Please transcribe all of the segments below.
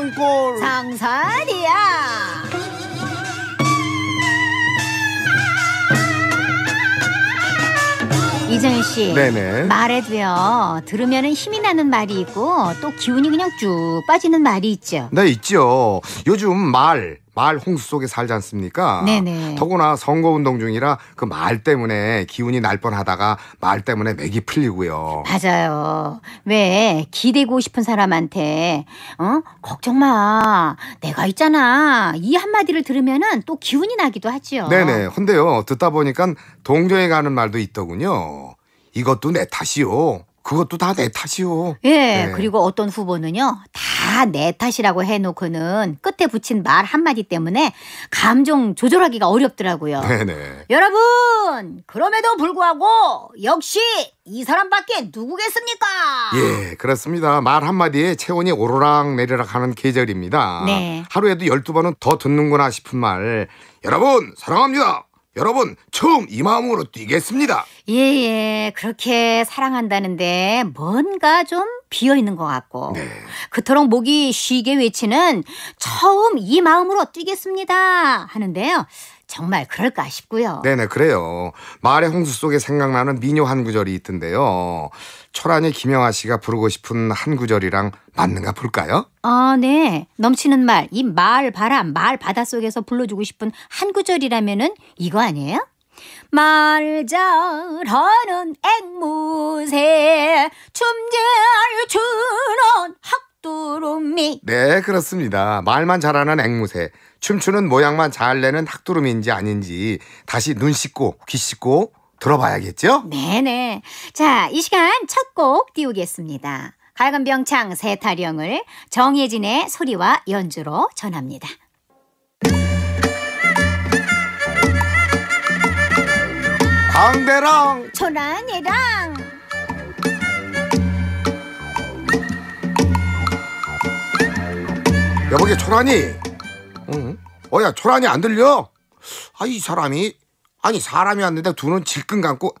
상골 상설이야 이정희 씨 네네. 말해도요 들으면은 힘이 나는 말이 있고 또 기운이 그냥 쭉 빠지는 말이 있죠 네 있죠 요즘 말말 홍수 속에 살지 않습니까? 네네. 더구나 선거운동 중이라 그 말 때문에 기운이 날 뻔하다가 말 때문에 맥이 풀리고요. 맞아요. 왜 기대고 싶은 사람한테 어 걱정 마 내가 있잖아 이 한마디를 들으면은 또 기운이 나기도 하지요. 네네. 근데요 듣다 보니까 동정에 가는 말도 있더군요. 이것도 내 탓이요. 그것도 다 내 탓이요. 예, 네. 그리고 어떤 후보는요, 다 내 탓이라고 해놓고는 끝에 붙인 말 한마디 때문에 감정 조절하기가 어렵더라고요. 네네. 네. 여러분, 그럼에도 불구하고 역시 이 사람밖에 누구겠습니까? 예, 그렇습니다. 말 한마디에 체온이 오르락 내리락 하는 계절입니다. 네. 하루에도 1 2 번은더 듣는구나 싶은 말. 여러분, 사랑합니다. 여러분 처음 이 마음으로 뛰겠습니다. 예예 예. 그렇게 사랑한다는데 뭔가 좀 비어 있는 것 같고 네. 그토록 목이 쉬게 외치는 처음 이 마음으로 뛰겠습니다 하는데요. 정말 그럴까 싶고요. 네네 그래요. 말의 홍수 속에 생각나는 민요 한 구절이 있던데요. 초란이 김영아 씨가 부르고 싶은 한 구절이랑 맞는가 볼까요? 아, 네. 넘치는 말, 이 말, 바람, 말, 바다 속에서 불러주고 싶은 한 구절이라면은 이거 아니에요? 말자라는 앵무새 춤 잘 추는 학두루미 네 그렇습니다. 말만 잘하는 앵무새 춤추는 모양만 잘 내는 학두름인지 아닌지 다시 눈 씻고 귀 씻고 들어봐야겠죠? 네네. 자, 이 시간 첫 곡 띄우겠습니다. 밝은 병창 세타령을 정예진의 소리와 연주로 전합니다. 광대랑 초란이랑 여보게 초란이 응? 어야 초란이 안 들려? 아이 사람이 아니 사람이 왔는데 두 눈 질끈 감고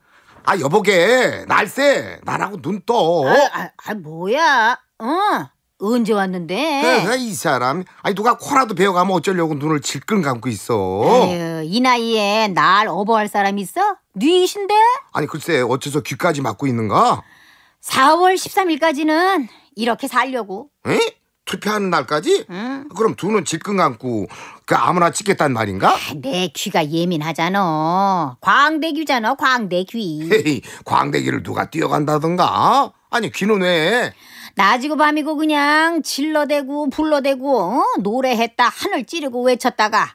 아 여보게 날쌔 나라고 눈 떠. 아, 아, 아, 뭐야? 어 언제 왔는데? 아, 이 사람 아니 누가 코라도 베어가면 어쩌려고 눈을 질끈 감고 있어. 에휴, 이 나이에 날 어버할 사람 있어? 뉘신데? 이 아니 글쎄 어째서 귀까지 막고 있는가? 4월 13일까지는 이렇게 살려고. 에? 투표하는 날까지? 응. 그럼 두 눈 질끈 감고 그 아무나 찍겠단 말인가? 아, 내 귀가 예민하잖아. 광대귀잖아, 광대귀. 헤이, 광대귀를 누가 뛰어간다던가? 아니 귀는 왜? 낮이고 밤이고 그냥 질러대고 불러대고 어? 노래했다 하늘 찌르고 외쳤다가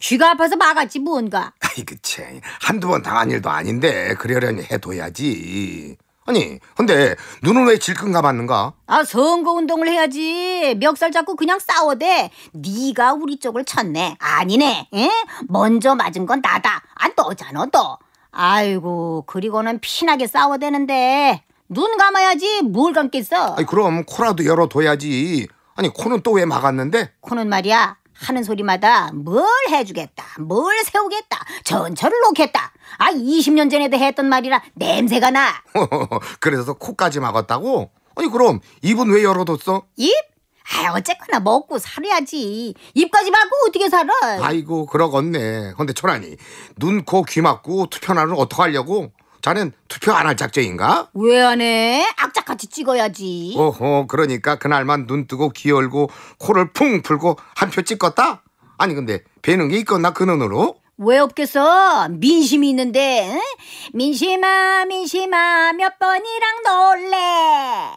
귀가 아파서 막았지 뭔가. 아이 그치 한두 번 당한 일도 아닌데 그러려니 해둬야지. 아니, 근데 눈은 왜 질끈 감았는가? 아, 선거 운동을 해야지. 멱살 잡고 그냥 싸워대. 네가 우리 쪽을 쳤네. 아니네. 에? 먼저 맞은 건 나다. 아, 너잖아, 너. 아이고, 그리고는 피나게 싸워대는데 눈 감아야지 뭘 감겠어? 아니, 그럼 코라도 열어둬야지. 아니, 코는 또 왜 막았는데? 코는 말이야. 하는 소리마다 뭘 해주겠다, 뭘 세우겠다, 전철을 놓겠다. 아, 20년 전에도 했던 말이라 냄새가 나. 그래서 코까지 막았다고? 아니 그럼 입은 왜 열어뒀어? 입? 아, 어쨌거나 먹고 살아야지. 입까지 막고 어떻게 살아? 아이고 그러겠네. 근데 초라니, 눈, 코, 귀 막고 투표 날은 어떡하려고? 자넨 투표 안 할 작정인가? 왜 안 해? 악착같이 찍어야지. 어허, 그러니까 그날만 눈 뜨고 귀 열고 코를 풍 풀고 한 표 찍었다? 아니 근데 배는게 있겠나 그 눈으로? 왜 없겠어? 민심이 있는데 응? 민심아 민심아 몇 번이랑 놀래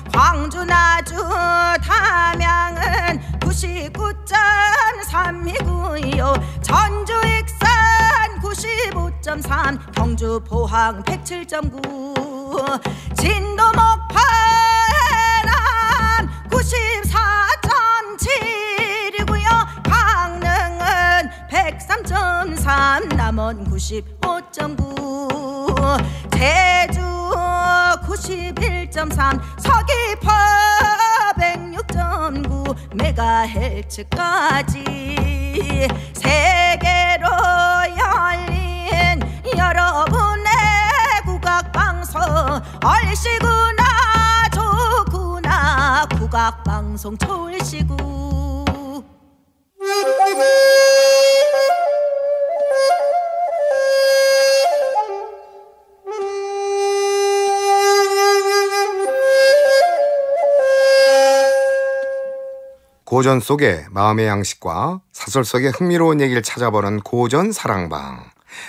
광주 나주 담양은 99.3이고요 전주 익산 95.3 경주 포항 107.9 진도 목파 해남 94 참남원 95.9 제주 91.3 서귀포 106.9 메가헬츠까지 세계로 열린 여러분의 국악방송 얼씨구나 좋구나 국악방송 서울시구 고전 속의 마음의 양식과 사설 속의 흥미로운 얘기를 찾아보는 고전 사랑방.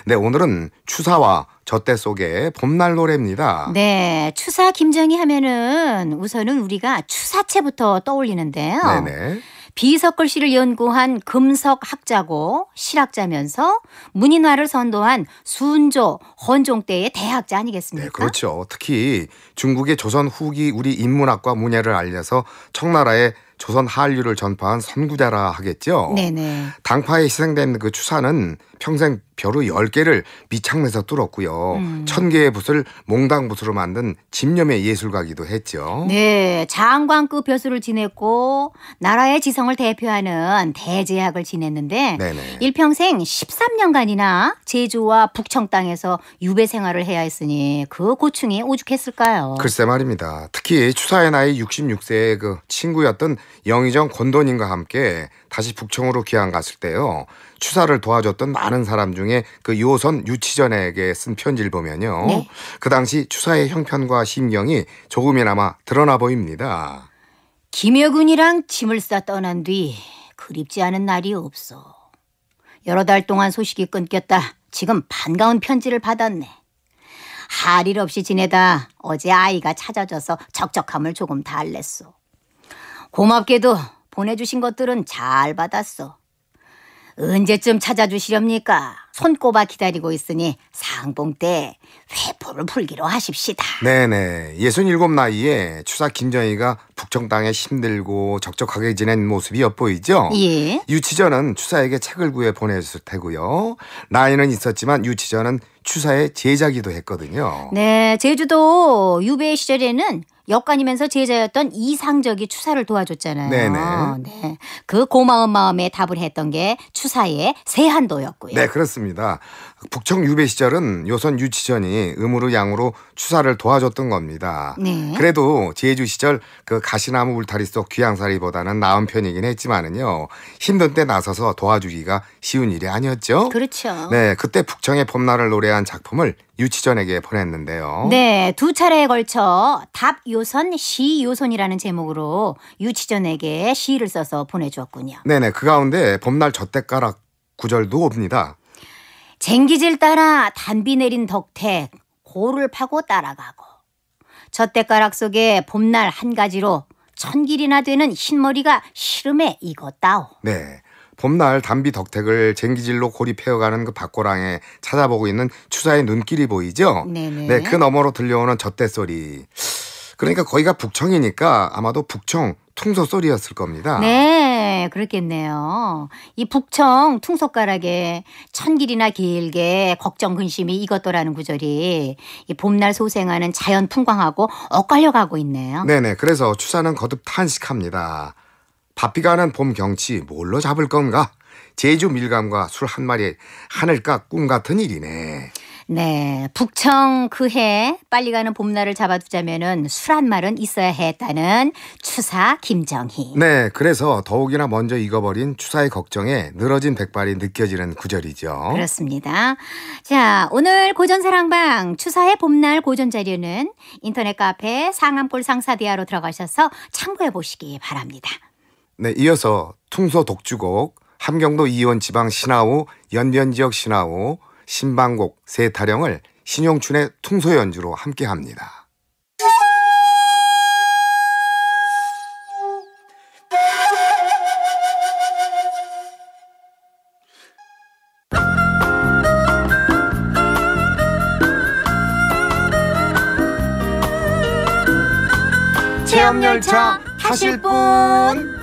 네, 오늘은 추사와 젖대 속의 봄날 노래입니다. 네, 추사 김정희 하면은 우선은 우리가 추사체부터 떠올리는데요. 네네. 비석글씨를 연구한 금석학자고 실학자면서 문인화를 선도한 순조, 헌종 때의 대학자 아니겠습니까? 네, 그렇죠. 특히 중국의 조선 후기 우리 인문학과 문예를 알려서 청나라의 조선 한류를 전파한 선구자라 하겠죠. 네네. 당파에 희생된 그 추사는 평생 벼루 10개를 미창에서 뚫었고요. 음. 1000개의 붓을 몽당 붓으로 만든 집념의 예술가기도 했죠. 네, 장관급 벼수를 지냈고 나라의 지성을 대표하는 대제학을 지냈는데 네네. 일평생 13년간이나 제주와 북청 땅에서 유배 생활을 해야 했으니 그 고충이 오죽했을까요? 글쎄 말입니다. 특히 추사의 나이 66세의 그 친구였던 영의정 권도님과 함께 다시 북청으로 귀환 갔을 때요. 추사를 도와줬던 많은 사람 중에 그요선 유치전에게 쓴 편지를 보면요. 네. 그 당시 추사의 형편과 심경이 조금이나마 드러나 보입니다. 김여군이랑 짐을 싸 떠난 뒤 그립지 않은 날이 없어. 여러 달 동안 소식이 끊겼다. 지금 반가운 편지를 받았네. 할 일 없이 지내다 어제 아이가 찾아줘서 적적함을 조금 달랬어. 고맙게도 보내주신 것들은 잘 받았어. 언제쯤 찾아주시렵니까? 손꼽아 기다리고 있으니 상봉 때 회포를 풀기로 하십시다. 네네. 67 나이에 추사 김정희가 북청 땅에 힘들고 적적하게 지낸 모습이 엿보이죠? 예. 유치전은 추사에게 책을 구해 보냈을 내 테고요. 나이는 있었지만 유치전은 추사의 제자기도 했거든요. 네, 제주도 유배 시절에는 역관이면서 제자였던 이상적이 추사를 도와줬잖아요. 네네. 네. 그 고마운 마음에 답을 했던 게 추사의 세한도였고요. 네, 그렇습니다. 북청 유배 시절은 요선 유치전이 음으로 양으로 추사를 도와줬던 겁니다. 네. 그래도 제주 시절 그 가시나무 울타리 속 귀양살이보다는 나은 편이긴 했지만은요. 힘든 때 나서서 도와주기가 쉬운 일이 아니었죠. 그렇죠. 네, 그때 북청의 봄날을 노래한 작품을 유치전에게 보냈는데요. 네, 두 차례에 걸쳐 답 요선, 시 요선이라는 제목으로 유치전에게 시를 써서 보내주었군요. 네네, 그 가운데 봄날 젖대가락 구절도 옵니다. 쟁기질 따라 단비 내린 덕택, 고를 파고 따라가고. 젖대가락 속에 봄날 한 가지로 천길이나 되는 흰머리가 시름에 익었다오. 네. 봄날 담비 덕택을 쟁기질로 고립해어가는그 밭고랑에 찾아보고 있는 추사의 눈길이 보이죠? 네네. 네, 그 너머로 들려오는 젖대 소리. 그러니까 거기가 북청이니까 아마도 북청 퉁소 소리였을 겁니다. 네, 그렇겠네요. 이 북청 퉁소가락에 천길이나 길게 걱정 근심이 이것도라는 구절이 이 봄날 소생하는 자연 풍광하고 엇갈려 가고 있네요. 네네, 그래서 추사는 거듭 탄식합니다. 바삐가 난봄 경치 뭘로 잡을 건가? 제주 밀감과 술 한 마리에 하늘과 꿈 같은 일이네. 네, 북청 그해 빨리 가는 봄날을 잡아두자면은 술한 말은 있어야 했다는 추사 김정희. 네, 그래서 더욱이나 먼저 익어버린 추사의 걱정에 늘어진 백발이 느껴지는 구절이죠. 그렇습니다. 자, 오늘 고전 사랑방 추사의 봄날 고전 자료는 인터넷 카페 상암골 상사대하로 들어가셔서 참고해 보시기 바랍니다. 네, 이어서 퉁소 독주곡, 함경도 이원 지방 신화우 연변 지역 신화우 신방곡 세 타령을 신용춘의 퉁소 연주로 함께 합니다. 체험열차 타실 분?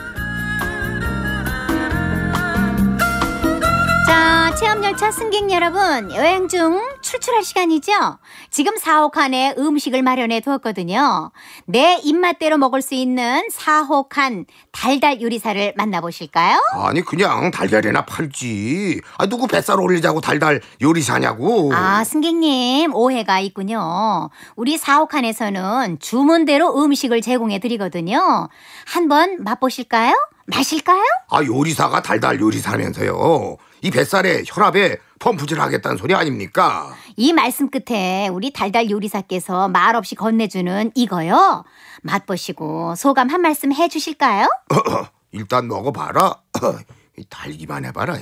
자, 체험열차 승객 여러분, 여행 중 출출할 시간이죠? 지금 사옥한에 음식을 마련해 두었거든요. 내 입맛대로 먹을 수 있는 사옥한 달달 요리사를 만나보실까요? 아니, 그냥 달달이나 팔지. 아, 누구 뱃살 올리자고 달달 요리사냐고. 아, 승객님, 오해가 있군요. 우리 사옥한에서는 주문대로 음식을 제공해 드리거든요. 한번 맛보실까요? 마실까요? 아, 요리사가 달달 요리사면서요. 이 뱃살에 혈압에 펌프질 하겠다는 소리 아닙니까? 이 말씀 끝에 우리 달달 요리사께서 말없이 건네주는 이거요. 맛보시고 소감 한 말씀 해주실까요? 일단 먹어봐라. 달기만 해봐라.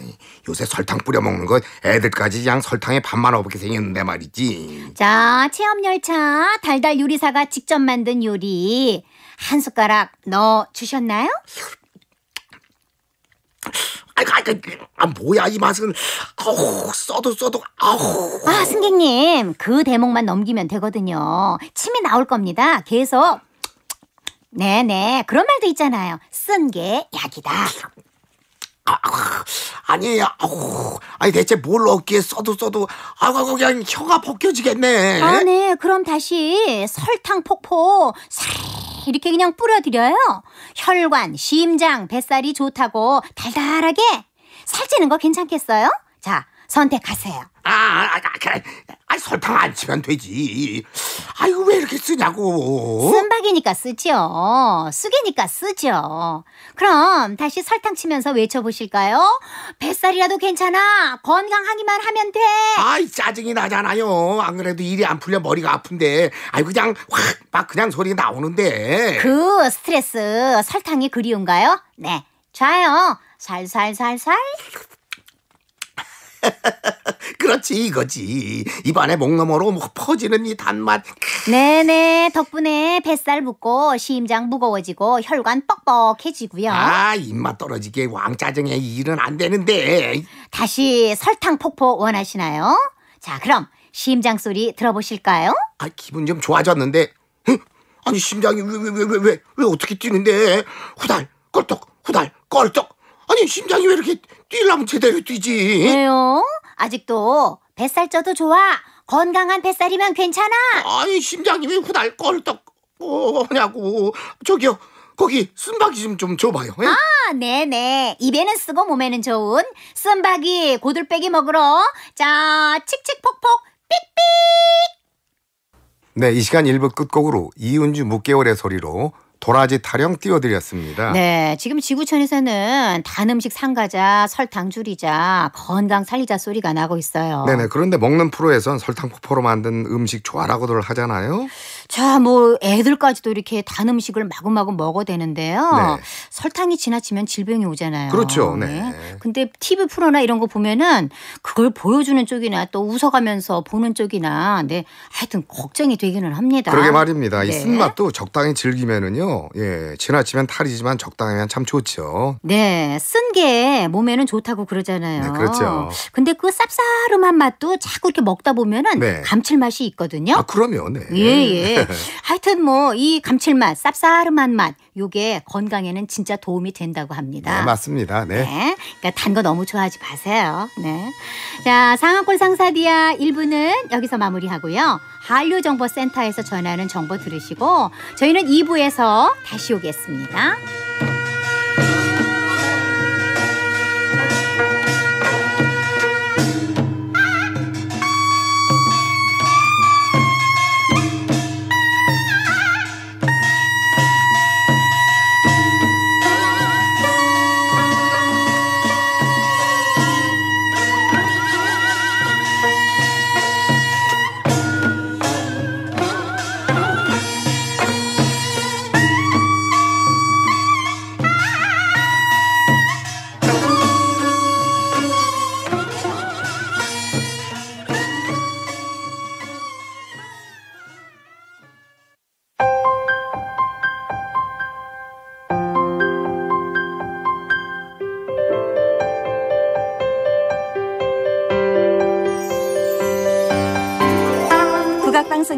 요새 설탕 뿌려 먹는 거 애들까지 양 설탕에 밥만 어게 생겼는데 말이지. 자, 체험 열차 달달 요리사가 직접 만든 요리 한 숟가락 넣어 주셨나요? 아이고, 아이고, 아, 뭐야, 이 맛은. 아우, 써도 써도, 아우. 아, 승객님, 그 대목만 넘기면 되거든요. 침이 나올 겁니다. 계속. 네네, 네. 그런 말도 있잖아요. 쓴 게 약이다. 아, 아니, 아우, 아니 대체 뭘 어깨에 써도 써도 아우 그냥 혀가 벗겨지겠네. 아, 네. 그럼 다시 설탕 폭포 살 이렇게 그냥 뿌려드려요. 혈관, 심장, 뱃살이 좋다고 달달하게 살찌는 거 괜찮겠어요? 자, 선택하세요. 아, 아, 아, 래 아, 아, 아, 설탕 안 치면 되지. 아유, 왜 이렇게 쓰냐고. 순박이니까 쓰죠. 쑥이니까 쓰죠. 그럼 다시 설탕 치면서 외쳐보실까요? 뱃살이라도 괜찮아. 건강하기만 하면 돼. 아이, 짜증이 나잖아요. 안 그래도 일이 안 풀려 머리가 아픈데. 아이 그냥 확, 막 그냥 소리 나오는데. 그 스트레스, 설탕이 그리운가요? 네. 자요. 살살살살. 그렇지 이거지 입안에 목너머로 뭐 퍼지는 이 단맛 네네 덕분에 뱃살 붓고 심장 무거워지고 혈관 뻑뻑해지고요 아 입맛 떨어지게 왕짜증에 일은 안 되는데 다시 설탕 폭포 원하시나요? 자 그럼 심장 소리 들어보실까요? 아 기분 좀 좋아졌는데 아니 심장이 왜 왜 왜 왜 왜 어떻게 뛰는데 후달 껄떡 후달 껄떡 아니 심장이 왜 이렇게 뛰려면 제대로 뛰지? 왜요? 아직도 뱃살 쪄도 좋아. 건강한 뱃살이면 괜찮아. 아니 심장이 왜 후달 껄떡 뭐냐고. 저기요. 거기 쓴박이 좀, 좀 줘봐요. 예? 아, 네네. 입에는 쓰고 몸에는 좋은 쓴박이 고들빼기 먹으러 자 칙칙폭폭 삑삑. 네, 이 시간 1부 끝곡으로 이은주 6개월의 소리로 도라지 타령 띄워드렸습니다. 네, 지금 지구촌에서는 단 음식 상가자, 설탕 줄이자, 건강 살리자 소리가 나고 있어요. 네네. 그런데 먹는 프로에선 설탕 폭포로 만든 음식 좋아라고들 하잖아요. 자, 뭐 애들까지도 이렇게 단 음식을 마구마구 먹어대는데요. 네. 설탕이 지나치면 질병이 오잖아요. 그렇죠. 네. 네. 근데 TV 프로나 이런 거 보면은 그걸 보여주는 쪽이나 또 웃어가면서 보는 쪽이나 네. 하여튼 걱정이 되기는 합니다. 그러게 말입니다. 네. 이 쓴맛도 적당히 즐기면은요. 예. 지나치면 탈이지만 적당히면 참 좋죠. 네. 쓴 게 몸에는 좋다고 그러잖아요. 네, 그렇죠. 근데 그 쌉싸름한 맛도 자꾸 이렇게 먹다 보면은 네. 감칠맛이 있거든요. 아, 그럼요. 네. 예, 예. 하여튼 뭐 이 감칠맛, 쌉싸름한 맛, 요게 건강에는 진짜 도움이 된다고 합니다. 네, 맞습니다. 네. 네. 그러니까 단 거 너무 좋아하지 마세요. 네. 자, 상하골 상사디아 1부는 여기서 마무리하고요. 한류정보센터에서 전하는 정보 들으시고 저희는 2부에서 다시 오겠습니다.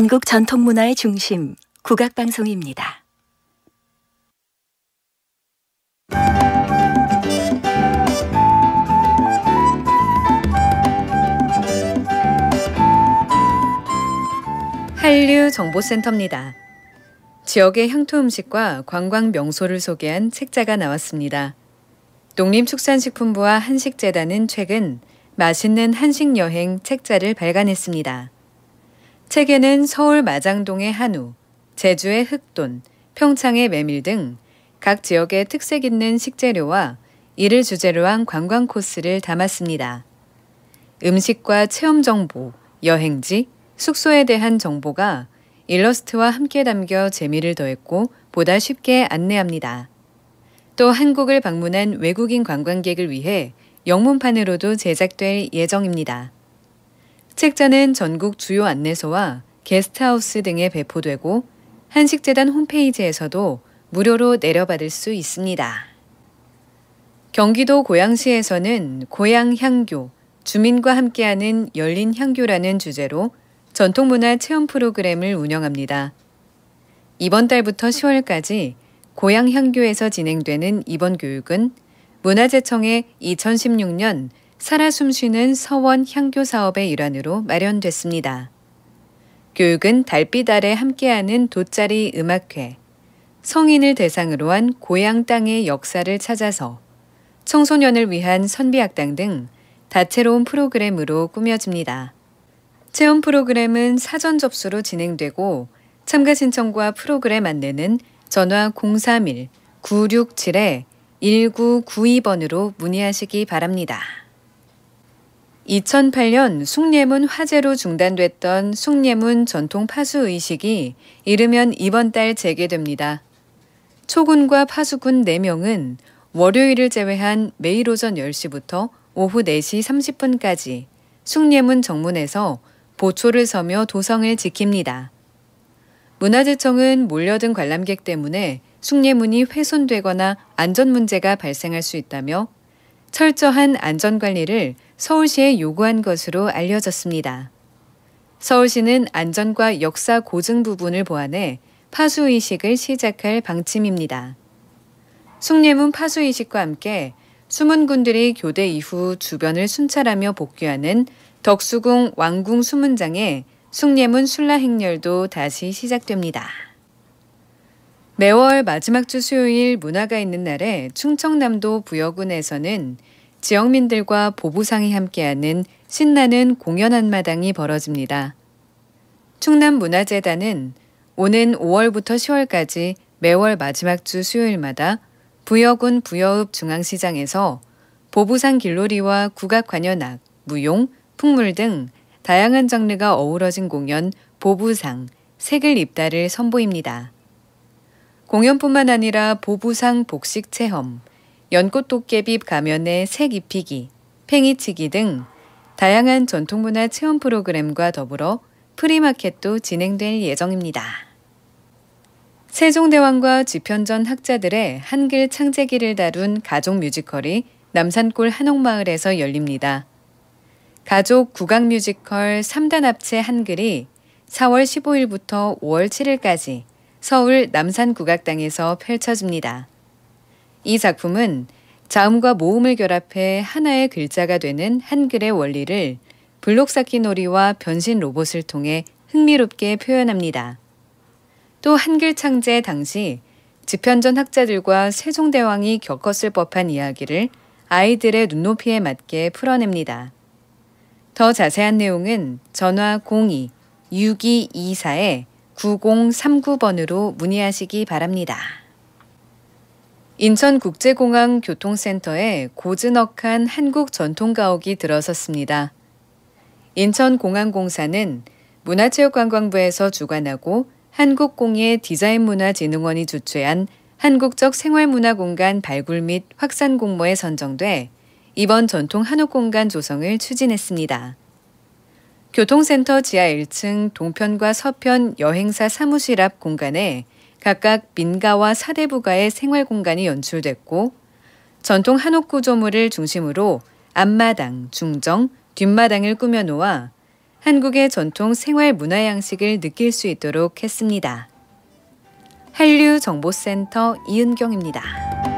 한국 전통문화의 중심, 국악방송입니다. 한류 정보센터입니다. 지역의 향토 음식과 관광 명소를 소개한 책자가 나왔습니다. 농림축산식품부와 한식재단은 최근 맛있는 한식 여행 책자를 발간했습니다. 책에는 서울 마장동의 한우, 제주의 흑돈, 평창의 메밀 등 각 지역의 특색 있는 식재료와 이를 주제로 한 관광 코스를 담았습니다. 음식과 체험 정보, 여행지, 숙소에 대한 정보가 일러스트와 함께 담겨 재미를 더했고 보다 쉽게 안내합니다. 또 한국을 방문한 외국인 관광객을 위해 영문판으로도 제작될 예정입니다. 책자는 전국 주요 안내소와 게스트하우스 등에 배포되고 한식재단 홈페이지에서도 무료로 내려받을 수 있습니다. 경기도 고양시에서는 고양향교, 주민과 함께하는 열린 향교라는 주제로 전통문화 체험 프로그램을 운영합니다. 이번 달부터 10월까지 고양향교에서 진행되는 이번 교육은 문화재청의 2016년 살아 숨쉬는 서원 향교 사업의 일환으로 마련됐습니다. 교육은 달빛 아래 함께하는 돗자리 음악회, 성인을 대상으로 한 고향 땅의 역사를 찾아서 청소년을 위한 선비악당등 다채로운 프로그램으로 꾸며집니다. 체험 프로그램은 사전 접수로 진행되고 참가 신청과 프로그램 안내는 전화 031-967-1992번으로 문의하시기 바랍니다. 2008년 숭례문 화재로 중단됐던 숭례문 전통 파수 의식이 이르면 이번 달 재개됩니다. 초군과 파수군 4명은 월요일을 제외한 매일 오전 10시부터 오후 4시 30분까지 숭례문 정문에서 보초를 서며 도성을 지킵니다. 문화재청은 몰려든 관람객 때문에 숭례문이 훼손되거나 안전 문제가 발생할 수 있다며 철저한 안전관리를 서울시에 요구한 것으로 알려졌습니다. 서울시는 안전과 역사 고증 부분을 보완해 파수의식을 시작할 방침입니다. 숭례문 파수의식과 함께 숨은 군들이 교대 이후 주변을 순찰하며 복귀하는 덕수궁 왕궁 수문장의 숭례문 순라 행렬도 다시 시작됩니다. 매월 마지막 주 수요일 문화가 있는 날에 충청남도 부여군에서는 지역민들과 보부상이 함께하는 신나는 공연 한마당이 벌어집니다. 충남문화재단은 오는 5월부터 10월까지 매월 마지막 주 수요일마다 부여군 부여읍 중앙시장에서 보부상 길놀이와 국악관현악, 무용, 풍물 등 다양한 장르가 어우러진 공연 보부상, 색을 입다를 선보입니다. 공연뿐만 아니라 보부상 복식 체험, 연꽃도깨비 가면의 색 입히기, 팽이치기 등 다양한 전통문화 체험 프로그램과 더불어 프리마켓도 진행될 예정입니다. 세종대왕과 지편전 학자들의 한글 창제기를 다룬 가족 뮤지컬이 남산골 한옥마을에서 열립니다. 가족 국악 뮤지컬 3단 합체 한글이 4월 15일부터 5월 7일까지 서울 남산국악당에서 펼쳐집니다. 이 작품은 자음과 모음을 결합해 하나의 글자가 되는 한글의 원리를 블록 쌓기 놀이와 변신 로봇을 통해 흥미롭게 표현합니다. 또 한글 창제 당시 집현전 학자들과 세종대왕이 겪었을 법한 이야기를 아이들의 눈높이에 맞게 풀어냅니다. 더 자세한 내용은 전화 02-6224-9039번으로 문의하시기 바랍니다. 인천국제공항 교통센터에 고즈넉한 한국 전통가옥이 들어섰습니다. 인천공항공사는 문화체육관광부에서 주관하고 한국공예 디자인문화진흥원이 주최한 한국적 생활문화공간 발굴 및 확산 공모에 선정돼 이번 전통 한옥공간 조성을 추진했습니다. 교통센터 지하 1층 동편과 서편 여행사 사무실 앞 공간에 각각 민가와 사대부가의 생활 공간이 연출됐고 전통 한옥 구조물을 중심으로 앞마당, 중정, 뒷마당을 꾸며놓아 한국의 전통 생활 문화 양식을 느낄 수 있도록 했습니다. 한류정보센터 이은경입니다.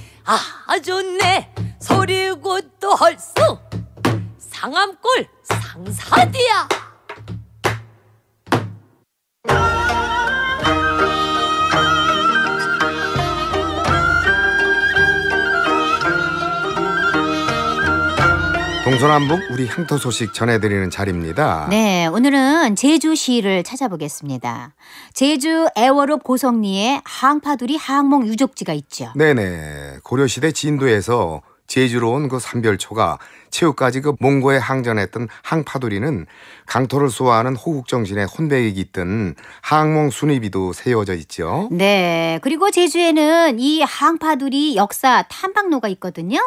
아 좋네 소리고 또 헐수 상암골 상사디야 동서남북 우리 향토 소식 전해드리는 자리입니다. 네, 오늘은 제주시를 찾아보겠습니다. 제주 애월읍 고성리에 항파두리 항몽 유적지가 있죠. 네네. 고려시대 진도에서 제주로 온 그 삼별초가 최후까지 그 몽고에 항전했던 항파두리는 강토를 소화하는 호국정신의 혼백이 깃든 항몽 순위비도 세워져 있죠. 네. 그리고 제주에는 이 항파두리 역사 탐방로가 있거든요.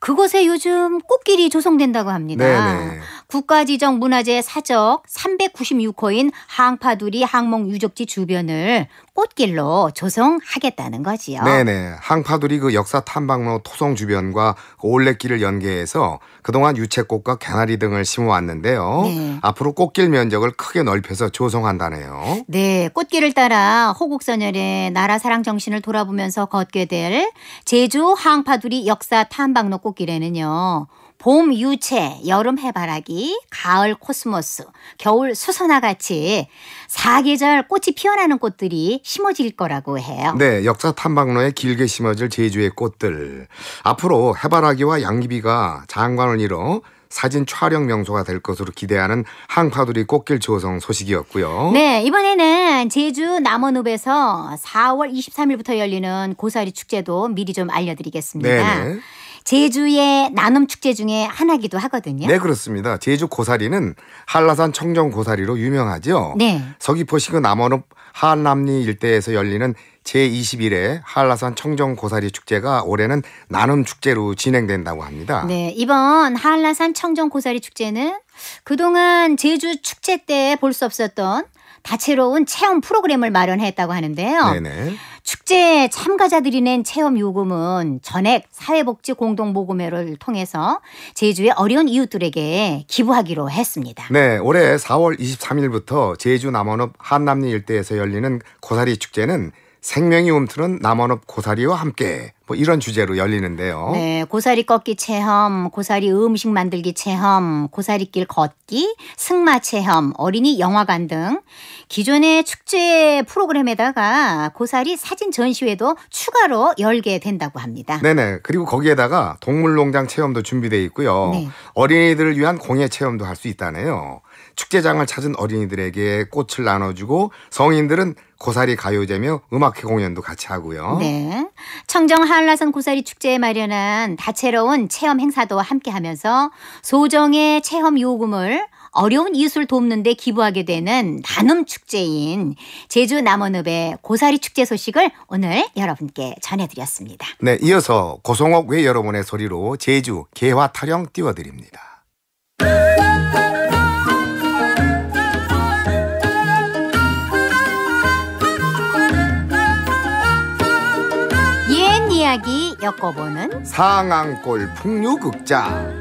그곳에 요즘 꽃길이 조성된다고 합니다. 네네. 국가지정 문화재 사적 396호인 항파두리 항목 유적지 주변을 꽃길로 조성하겠다는 거지요. 네네. 항파들이 그 역사 탐방로 토성 주변과 그 올레길을 연계해서 그동안 유채꽃과 개나리 등을 심어왔는데요. 네. 앞으로 꽃길 면적을 크게 넓혀서 조성한다네요. 네. 꽃길을 따라 호국선열의 나라 사랑 정신을 돌아보면서 걷게 될 제주 항파두리 역사 탐방로 꽃길에는요. 봄 유채, 여름 해바라기, 가을 코스모스, 겨울 수선화 같이 사계절 꽃이 피어나는 꽃들이 심어질 거라고 해요. 네, 역사 탐방로에 길게 심어질 제주의 꽃들. 앞으로 해바라기와 양귀비가 장관을 이뤄 사진 촬영 명소가 될 것으로 기대하는 항파두리 꽃길 조성 소식이었고요. 네, 이번에는 제주 남원읍에서 4월 23일부터 열리는 고사리 축제도 미리 좀 알려드리겠습니다. 네 제주의 나눔 축제 중에 하나기도 하거든요. 네, 그렇습니다. 제주 고사리는 한라산 청정 고사리로 유명하죠. 네. 서귀포시그 남원읍 한남리 일대에서 열리는 제21회 한라산 청정 고사리 축제가 올해는 나눔 축제로 진행된다고 합니다. 네, 이번 한라산 청정 고사리 축제는 그동안 제주 축제 때 볼 수 없었던 다채로운 체험 프로그램을 마련했다고 하는데요. 네네. 축제 참가자들이 낸 체험 요금은 전액 사회복지 공동모금회를 통해서 제주의 어려운 이웃들에게 기부하기로 했습니다. 네, 올해 4월 23일부터 제주 남원읍 한남리 일대에서 열리는 고사리 축제는 생명이 움트는 남원읍 고사리와 함께 뭐 이런 주제로 열리는데요. 네, 고사리 꺾기 체험, 고사리 음식 만들기 체험, 고사리길 걷기, 승마 체험, 어린이 영화관 등 기존의 축제 프로그램에다가 고사리 사진 전시회도 추가로 열게 된다고 합니다. 네네. 그리고 거기에다가 동물농장 체험도 준비돼 있고요. 네. 어린이들을 위한 공예 체험도 할 수 있다네요. 축제장을 찾은 어린이들에게 꽃을 나눠주고 성인들은 고사리 가요제며 음악회 공연도 같이 하고요. 네. 청정 한라산 고사리 축제에 마련한 다채로운 체험 행사도 함께 하면서 소정의 체험 요금을 어려운 이웃을 돕는데 기부하게 되는 나눔 축제인 제주 남원읍의 고사리 축제 소식을 오늘 여러분께 전해드렸습니다. 네, 이어서 고성옥 외 여러분의 소리로 제주 개화 타령 띄워드립니다. 엮어보는 상앙골 풍류극장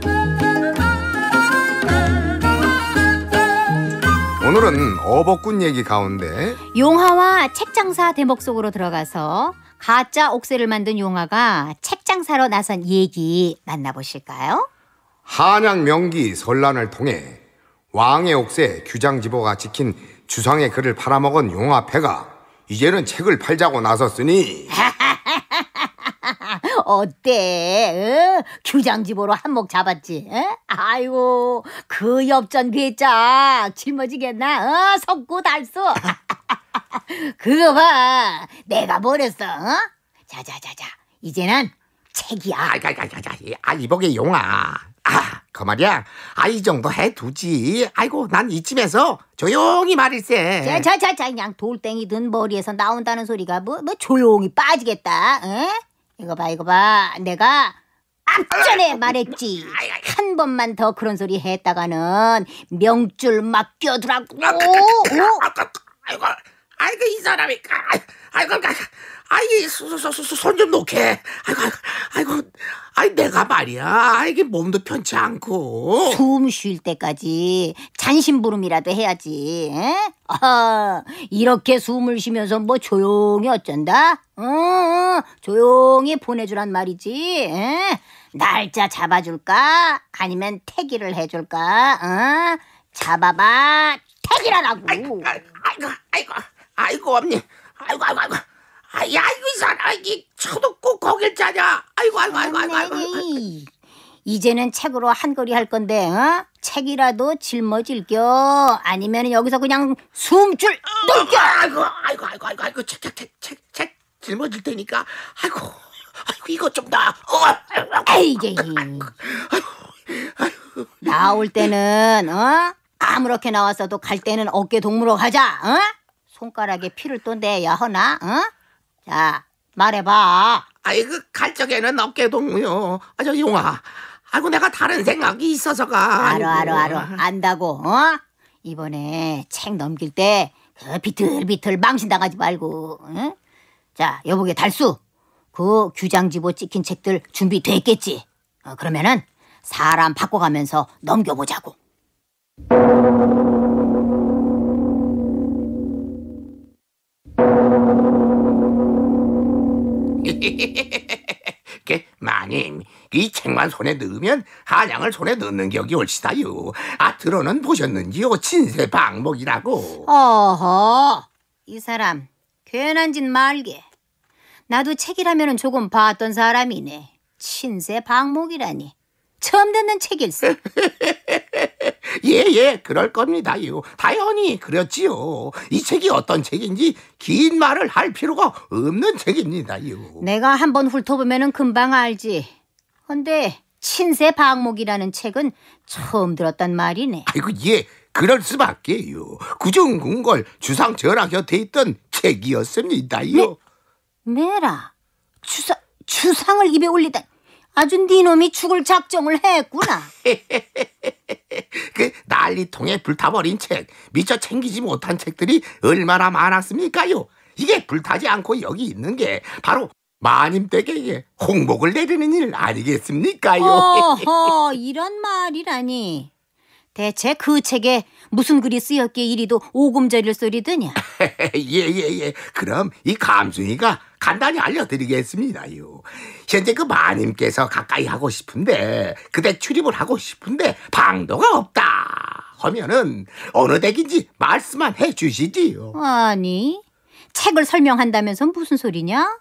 오늘은 어복군 얘기 가운데 용화와 책장사 대목 속으로 들어가서 가짜 옥새를 만든 용화가 책장사로 나선 얘기 만나보실까요? 한양 명기 선란을 통해 왕의 옥새 규장지보가 지킨 주상의 글을 팔아먹은 용화패가 이제는 책을 팔자고 나섰으니 어때? 응? 규장집으로 한몫 잡았지? 응? 아이고 그 엽전 괴짝 짊어지겠나? 어? 석고 달수 그거 봐 내가 버렸어 어? 자자자자 이제는 책이야 아이가 이보게 용아 아그 말이야 아이 정도 해두지 아이고 난 이쯤에서 조용히 말일세 자자자자 그냥 돌덩이 든 머리에서 나온다는 소리가 뭐, 뭐 조용히 빠지겠다 응? 이거 봐 이거 봐 내가 앞전에 말했지 한 번만 더 그런 소리 했다가는 명줄 맡겨두라고 아, 그, 그, 그, 어? 아, 아이고 아이고 이 사람이 아이고 아이 손좀 놓게 아이고 아이고 아이 내가 말이야 이게 몸도 편치 않고 숨 쉴 때까지 잔심부름이라도 해야지 어, 아, 이렇게 숨을 쉬면서 뭐 조용히 어쩐다 어, 어 조용히 보내주란 말이지 에? 날짜 잡아줄까 아니면 태기를 해줄까 어? 잡아봐 태기라라고 아이고 아이고 아이고 아이고 엄니 아이고 아이고 아이고 아야 이거 사람이 저도꼭 거길 자냐 아이고 아이고 아이고 아이고, 아이고, 아이고. 이제는 책으로 한거리 할 건데 어? 책이라도 짊어질겨 아니면 여기서 그냥 숨줄 넘겨 아이고 아이고 아이고 아이고 아이고 책책책책책 짊어질 테니까 아이고 아이고 이거 좀나 어. 에이제 나올 때는 어 아무렇게 나왔어도 갈 때는 어깨 동무로 가자 어? 손가락에 피를 또 내야 하나 응? 어? 자, 말해봐. 아이고, 그 갈 적에는 어깨 동무요. 아, 저 용아. 아이고, 내가 다른 생각이 있어서가. 알어, 알어, 알어. 안다고, 어? 이번에 책 넘길 때, 그 비틀비틀 망신당하지 말고, 응? 자, 여보게 달수. 그 규장지보 찍힌 책들 준비돼 있겠지? 어, 그러면은, 사람 바꿔가면서 넘겨보자고. 그, 마님, 이 책만 손에 넣으면 한양을 손에 넣는 격이 옳시다요. 아, 들어는 보셨는지요? 진세 방목이라고. 어허, 이 사람 괜한 짓 말게. 나도 책이라면 조금 봤던 사람이네. 친세 방목이라니. 처음 듣는 책일세. 예, 예, 그럴 겁니다요. 당연히 그렇지요. 이 책이 어떤 책인지 긴 말을 할 필요가 없는 책입니다요. 내가 한번 훑어보면 금방 알지. 근데 친세 방목이라는 책은 처음 들었단 말이네. 아이고, 예. 그럴 수밖에요. 구중궁궐 주상 전하 곁에 있던 책이었습니다요. 메, 메라 네? 주상 주상을 입에 올리다 아주 니놈이 네 죽을 작정을 했구나. 그 난리통에 불타버린 책, 미처 챙기지 못한 책들이 얼마나 많았습니까요? 이게 불타지 않고 여기 있는 게 바로 마님댁에게 홍복을 내리는 일 아니겠습니까요? 어허, 이런 말이라니. 대체 그 책에 무슨 글이 쓰였기에 이리도 오금절일 소리드냐? 예예예. 예. 그럼 이 감순이가 간단히 알려드리겠습니다요. 현재 그 마님께서 가까이 하고 싶은데 그대 출입을 하고 싶은데 방도가 없다 하면은 어느 댁인지 말씀만 해주시지요. 아니 책을 설명한다면서 무슨 소리냐?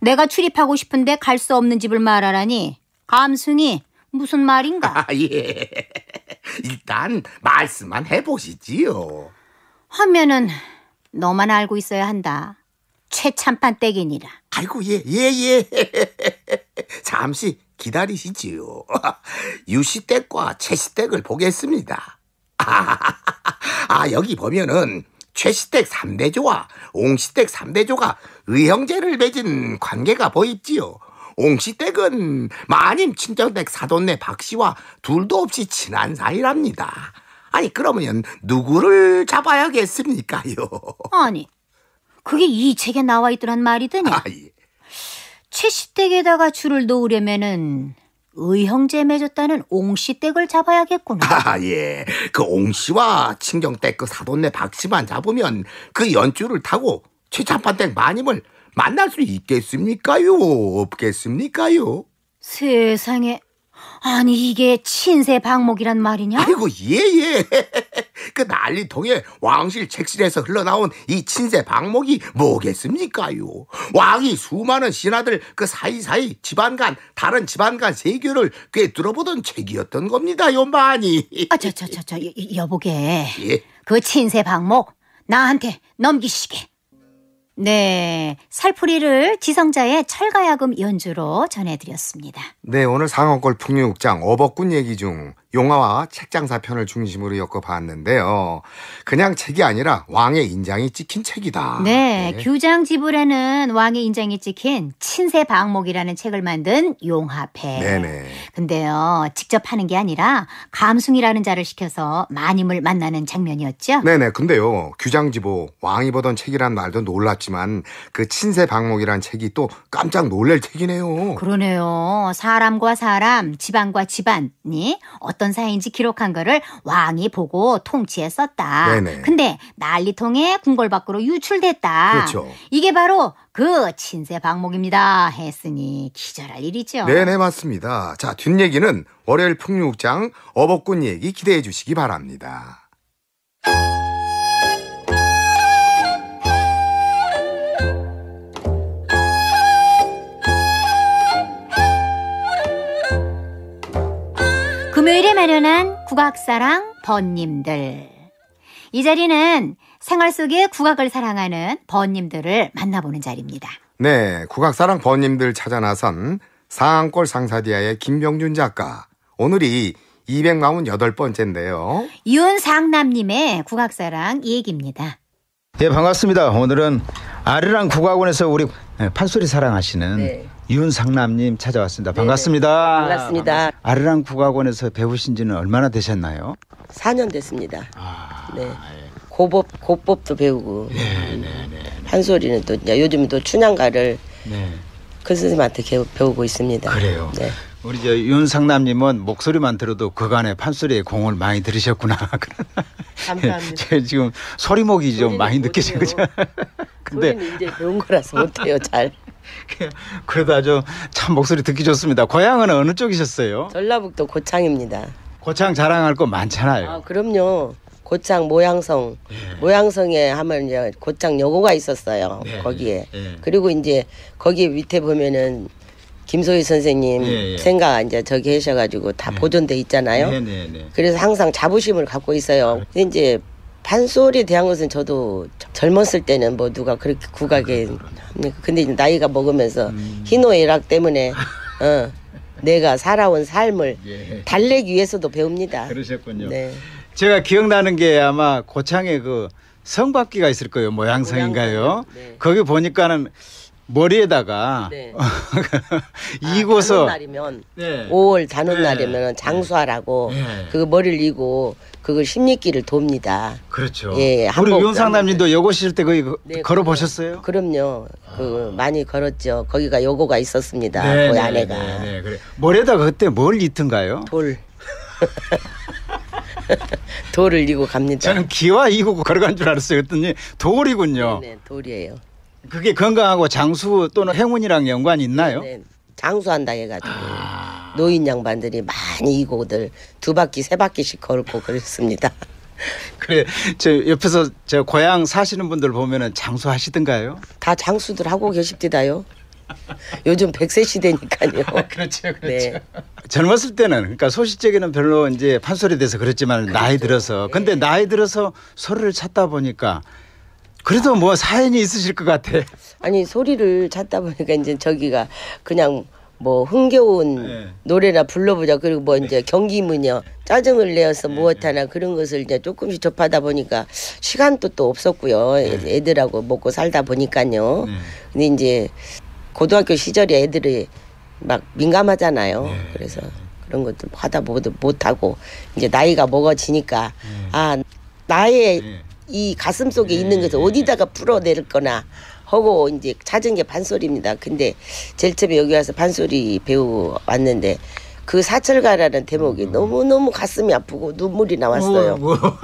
내가 출입하고 싶은데 갈 수 없는 집을 말하라니 감순이 무슨 말인가? 아, 예. 일단 말씀만 해보시지요. 화면은 너만 알고 있어야 한다. 최참판 댁이니라. 아이고 예예 예, 예. 예. 잠시 기다리시지요. 유시 댁과 최시 댁을 보겠습니다. 아 여기 보면은 최시댁 3대조와 옹시댁 3대조가 의형제를 맺은 관계가 보입지요. 옹씨 댁은 마님 친정댁 사돈네 박씨와 둘도 없이 친한 사이랍니다. 아니 그러면 누구를 잡아야겠습니까요? 아니 그게 이 책에 나와 있더란 말이더냐? 아, 예. 최씨 댁에다가 줄을 놓으려면은 의형제 맺었다는 옹씨 댁을 잡아야겠구나. 아, 예. 그 옹씨와 친정댁그 사돈네 박씨만 잡으면 그 연줄을 타고 최참판댁 마님을 만날 수 있겠습니까요? 없겠습니까요? 세상에. 아니 이게 친세 방목이란 말이냐? 아이고 예예. 예. 그 난리통에 왕실 책실에서 흘러나온 이 친세 방목이 뭐겠습니까요? 왕이 수많은 신하들 그 사이사이 집안 간 다른 집안 간 세교를 꿰뚫어보던 책이었던 겁니다 요만이. 아저저저저 여보게. 예? 그 친세 방목 나한테 넘기시게. 네. 살풀이를 지성자의 철가야금 연주로 전해드렸습니다. 네. 오늘 상업골 풍류국장 어버꾼 얘기 중 용화와 책장사 편을 중심으로 엮어봤는데요. 그냥 책이 아니라 왕의 인장이 찍힌 책이다. 네, 네. 규장 지불에는 왕의 인장이 찍힌 친세 방목이라는 책을 만든 용화패. 네네. 근데요, 직접 하는 게 아니라 감숭이라는 자를 시켜서 마님을 만나는 장면이었죠. 네네. 근데요, 규장지보 왕이 보던 책이란 말도 놀랐지만 그 친세 방목이란 책이 또 깜짝 놀랄 책이네요. 그러네요. 사람과 사람, 지방과 집안이 어떤 어떤 사이인지 기록한 거를 왕이 보고 통치에 썼다. 네네. 근데 난리통에 궁궐 밖으로 유출됐다. 그렇죠. 이게 바로 그 친세 방목입니다. 했으니 기절할 일이죠. 네네 맞습니다. 자 뒷얘기는 월요일 풍육장 류어복꾼 얘기 기대해 주시기 바랍니다. 금요일에 마련한 국악사랑 번님들. 이 자리는 생활 속의 국악을 사랑하는 번님들을 만나보는 자리입니다. 네, 국악사랑 번님들 찾아 나선 상골 상사디아의 김병준 작가. 오늘이 248번째인데요. 윤상남님의 국악사랑 얘기입니다. 네, 반갑습니다. 오늘은 아리랑 국악원에서 우리 네, 판소리 사랑하시는 네. 윤상남님 찾아왔습니다. 반갑습니다. 네, 반갑습니다. 반갑습니다. 아르랑 국악원에서 배우신 지는 얼마나 되셨나요? 4년 됐습니다. 아, 네. 예. 고법, 고법도 배우고. 네, 네, 네. 판소리는 네. 또 요즘 또 춘향가를 네. 큰 선생님한테 배우고 있습니다. 그래요. 네. 우리 저 윤상남님은 목소리만 들어도 그간에 판소리의 공을 많이 들으셨구나. 감사합니다. 지금 소리목이 좀 많이 느끼신 거죠. 근데 이제 배운 거라서 못해요 잘. 그래도 아주 참 목소리 듣기 좋습니다. 고향은 어느 쪽이셨어요? 전라북도 고창입니다. 고창 자랑할 거 많잖아요. 아, 그럼요. 고창 모양성 예. 모양성에 하면 이제 고창 여고가 있었어요 예. 거기에 예. 예. 그리고 이제 거기 밑에 보면은 김소희 선생님 예, 예. 생각 이제 저기 계셔가지고다 보존돼 있잖아요. 네, 네, 네. 그래서 항상 자부심을 갖고 있어요. 아, 그렇죠. 이제 판소리 대한 것은 저도 젊었을 때는 뭐 누가 그렇게 국악에 합니까? 아, 음, 근데 나이가 먹으면서 음. 희노애락 때문에 어, 내가 살아온 삶을 예. 달래기 위해서도 배웁니다. 그러셨군요. 네. 제가 기억나는 게 아마 고창에 그 성박기가 있을 거예요. 모양성인가요? 네. 거기 보니까는 머리에다가 네. 이고서 아, 단날이면 네. 5월 단오날이면 장수하라고 네. 그 머리를 이고 그걸 심리끼를 돕니다. 그렇죠. 예, 우리 위원상담님도 여고 시절 때 거의 네, 걸어 보셨어요? 그럼요. 그 많이 걸었죠. 거기가 요거가 있었습니다. 네, 그 안에가. 네, 네, 그래. 머리에다 그때 뭘 이튼가요? 돌. 돌을 이고 갑니다. 저는 기와 이고 걸어간 줄 알았어요. 그랬더니 돌이군요. 네, 네, 돌이에요. 그게 건강하고 장수 또는 행운이랑 연관이 있나요? 네, 네. 장수한다 해가지고. 아... 노인 양반들이 많이 이곳을두 바퀴 세 바퀴씩 걸고 그랬습니다. 그래 저 옆에서 저 고향 사시는 분들 보면은 장수 하시던가요? 다 장수들 하고 계십디다요. 요즘 백세 시대니까요. 그렇죠, 그렇죠. 네. 젊었을 때는 그러니까 소시적에는 별로 이제 판소리 돼서 그렇지만 그렇죠. 나이 들어서 네. 근데 나이 들어서 소리를 찾다 보니까 그래도 뭐 사연이 있으실 것 같아. 아니 소리를 찾다 보니까 이제 저기가 그냥 뭐 흥겨운 네. 노래나 불러보자 그리고 뭐 네. 이제 경기문여 짜증을 내어서 네. 무엇 하나 그런 것을 이제 조금씩 접하다 보니까 시간도 또 없었고요 네. 애들하고 먹고 살다 보니까요 근데 이제 고등학교 시절에 애들이 막 민감하잖아요 그래서 그런 것도 하다 보도 못하고 이제 나이가 먹어지니까 아 나의 이 가슴 속에 있는 것을 어디다가 풀어낼 거나 하고 이제 찾은 게반소리입니다 근데 제일 처음에 여기 와서 반소리 배우 왔는데 그 사철가라는 대목이 음. 너무너무 가슴이 아프고 눈물이 나왔어요. 뭐, 뭐.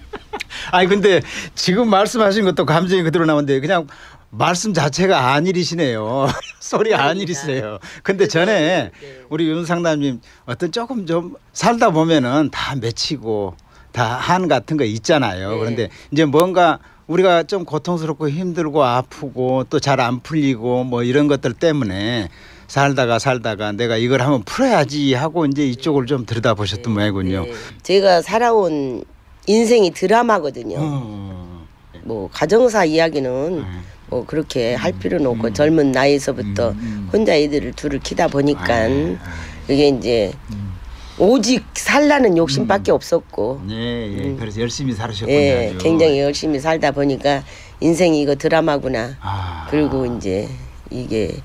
아니 근데 지금 말씀하신 것도 감정이 그대로 나오는데 그냥 말씀 자체가 안일이시네요. 소리 그러니까. 안일이세요. 근데 전에 네. 우리 윤상남님 어떤 조금 좀 살다 보면은 다 맺히고 다 한 같은 거 있잖아요. 네. 그런데 이제 뭔가 우리가 좀 고통스럽고 힘들고 아프고 또 잘 안 풀리고 뭐 이런 것들 때문에 살다가 살다가 내가 이걸 한번 풀어야지 하고 이제 이쪽을 좀 들여다보셨던 네, 모양이군요. 네. 제가 살아온 인생이 드라마거든요. 어. 뭐 가정사 이야기는 네. 뭐 그렇게 할 음. 필요는 없고 음. 젊은 나이에서부터 음. 혼자 애들을 둘을 키다 보니까 아유. 그게 예, 예. 이제 음. 오직 살라는 욕심밖에 음. 없었고. 네, 예, 음. 그래서 열심히 살으셨군요. 예, 굉장히 열심히 살다 보니까 인생이 이거 드라마구나. 아. 그리고 이제 이게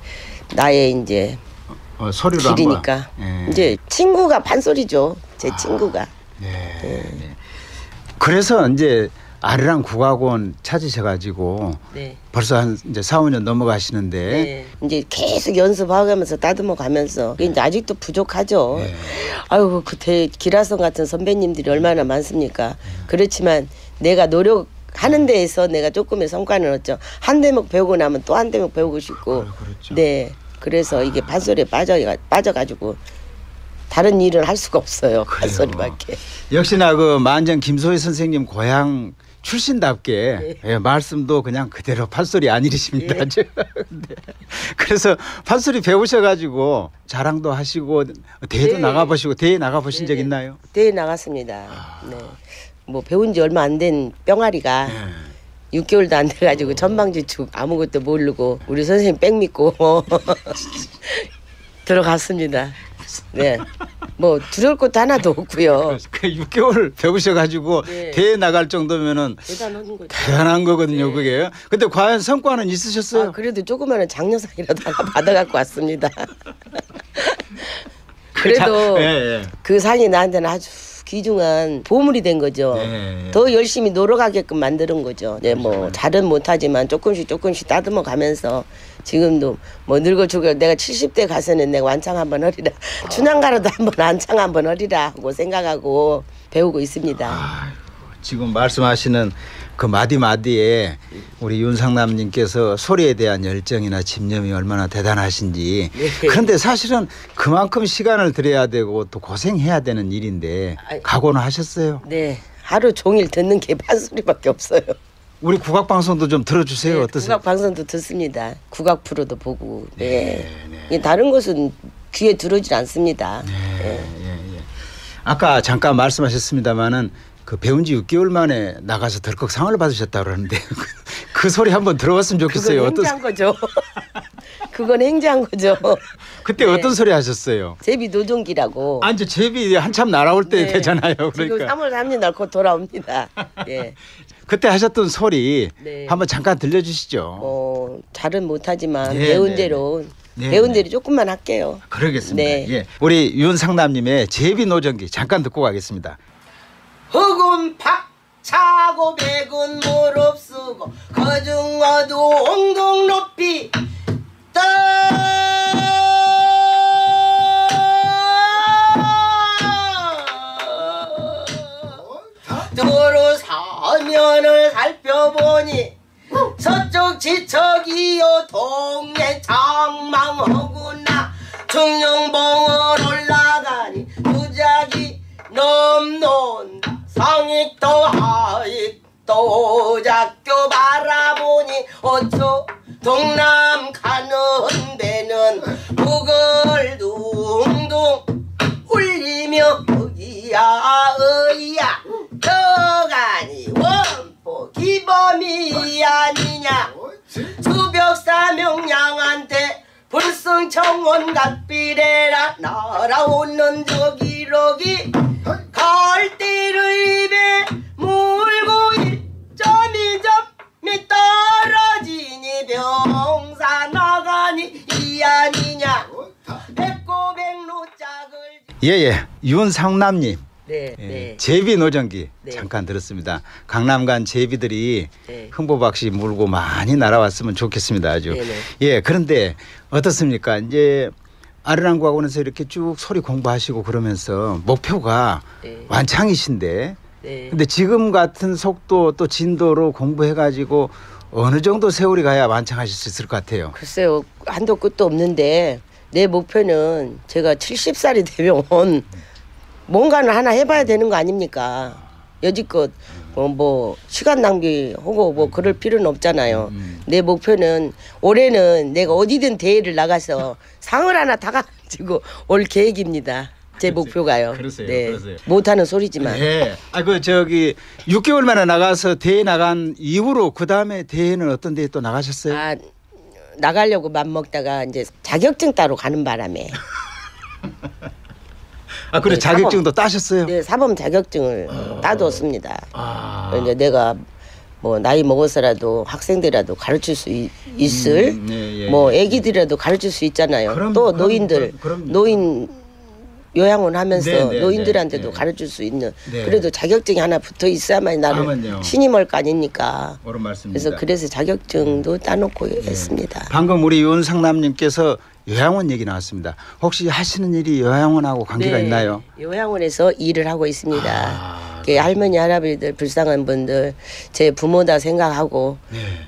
나의 이제 어, 소리로 어, 길이니까 예. 이제 친구가 판소리죠제 아. 친구가. 네, 예. 네. 그래서 이제 아리랑 국악원 찾으셔가지고 네. 벌써 한 이제 4, 5년 넘어가시는데 네. 이제 계속 연습하면서 따듬어 가면서 이제 아직도 부족하죠. 네. 아유 그때 기라성 같은 선배님들이 얼마나 많습니까. 그렇지만 내가 노력 하는 데에서 내가 조금의 성과는 얻죠. 한 대목 배우고 나면 또 한 대목 배우고 싶고. 아, 그렇죠. 네. 그래서 이게 판소리에 빠져 빠져가지고 다른 일을 할 수가 없어요. 판소리밖에. 역시나 그 만장 김소희 선생님 고향 출신답게 네. 예, 말씀도 그냥 그대로 판소리 아니리십니다. 네. 예. 네. 그래서 판소리 배우셔가지고 자랑도 하시고 대회도 네. 나가보시고 대회 나가보신 적 네, 네. 있나요? 대회 나갔습니다. 아. 네. 뭐 배운 지 얼마 안된 뿅아리가 6개월도 예. 안 돼가지고 전방지축 아무것도 모르고 우리 선생님 뺑 믿고 들어갔습니다. 네. 뭐 두려울 것도 하나도 없고요. 6개월 그 배우셔가지고 네. 대회 나갈 정도면은 대단한 거죠. 대단한 거거든요, 네. 그게. 근데 과연 성과는 있으셨어요? 아, 그래도 조그마한 장려상이라도 하나 받아갖고 왔습니다. 그래도 그, 자, 예, 예. 그 상이 나한테는 아주 귀중한 보물이 된 거죠. 네. 네. 더 열심히 노력하게끔 만드는 거죠. 네, 뭐 그렇죠. 잘은 못하지만 조금씩 조금씩 따듬어 가면서 지금도 뭐 늙어 죽어 내가 70대 가서는 내가 완창 한번 하리라 아. 춘향가라도 한번 완창 한번 하리라 고 생각하고 배우고 있습니다. 아이고, 지금 말씀하시는 그 마디마디에 우리 윤상남님께서 소리에 대한 열정이나 집념이 얼마나 대단하신지 예. 그런데 사실은 그만큼 시간을 들여야 되고 또 고생해야 되는 일인데 아, 각오는 하셨어요? 네. 하루 종일 듣는 게 반소리밖에 없어요. 우리 국악 방송도 좀 들어주세요. 네, 어떠세요? 국악 방송도 듣습니다. 국악 프로도 보고. 네. 네. 네. 다른 것은 귀에 들어오질 않습니다. 네, 네. 예, 예, 아까 잠깐 말씀하셨습니다만은 그 배운 지 6개월 만에 나가서 덜컥 상을 받으셨다고 그러는데 그, 그 소리 한번 들어봤으면 좋겠어요. 그건 행자 거죠. 그건 행자인 거죠. 그때 네. 어떤 소리 하셨어요? 제비 노종기라고. 아, 이제 제비 한참 날아올 때 네. 되잖아요. 그러니까. 지금 3월 3일 날 곧 돌아옵니다. 예. 그때 하셨던 소리 네. 한번 잠깐 들려주시죠. 어, 잘은 못하지만 네, 배운 네, 네. 대로 배운 대로 조금만 할게요. 그러겠습니다. 예. 우리 윤상남님의 제비 노정기 잠깐 듣고 가겠습니다. 흑은 박 차고 백은 무릎 쓰고 거중 어두운 상남님. 네, 예, 네. 제비 노정기 네. 잠깐 들었습니다. 강남간 제비들이 네. 흥보박씨 물고 많이 날아왔으면 좋겠습니다. 아주. 네, 네. 예, 그런데 어떻습니까? 이제 아르랑구학원에서 이렇게 쭉 소리 공부하시고 그러면서 목표가 네. 완창이신데 네. 근데 지금 같은 속도 또 진도로 공부해가지고 어느 정도 세월이 가야 완창하실 수 있을 것 같아요. 글쎄요 한도 끝도 없는데 내 목표는 제가 70살이 되면 뭔가는 하나 해봐야 되는 거 아닙니까? 여지껏 어, 뭐 시간 낭비하고 뭐 그럴 필요는 없잖아요. 음, 음. 내 목표는 올해는 내가 어디든 대회를 나가서 상을 하나 다가지고올 계획입니다. 제 그러세요. 목표가요. 그러세요. 네. 그러세요. 못하는 소리지만. 네. 아그 저기 6개월 만에 나가서 대회 나간 이후로 그 다음에 대회는 어떤 대회 또 나가셨어요? 아 나가려고 맘 먹다가 이제 자격증 따로 가는 바람에. 아, 그래 네, 자격증도 사범, 따셨어요? 네, 사범 자격증을 어... 따뒀습니다. 아... 이제 내가 뭐 나이 먹어서라도 학생들이라도 가르칠 수 있, 을 음, 예, 예. 뭐 예. 애기들이라도 가르칠 수 있잖아요. 그럼, 또 그럼, 노인들 그럼, 노인 요양원 하면서 네, 네, 네, 노인들한테도 네, 가르칠 수 있는 네. 그래도 자격증이 하나 붙어 있어야만 나는 신임할 거 아닙니까. 그래서 그래서 자격증도 따놓고 예. 했습니다. 방금 우리 윤상남님께서 요양원 얘기 나왔습니다. 혹시 하시는 일이 요양원하고 관계가 네, 있나요? 요양원에서 일을 하고 있습니다. 아, 네. 할머니 할아버지들 불쌍한 분들 제 부모다 생각하고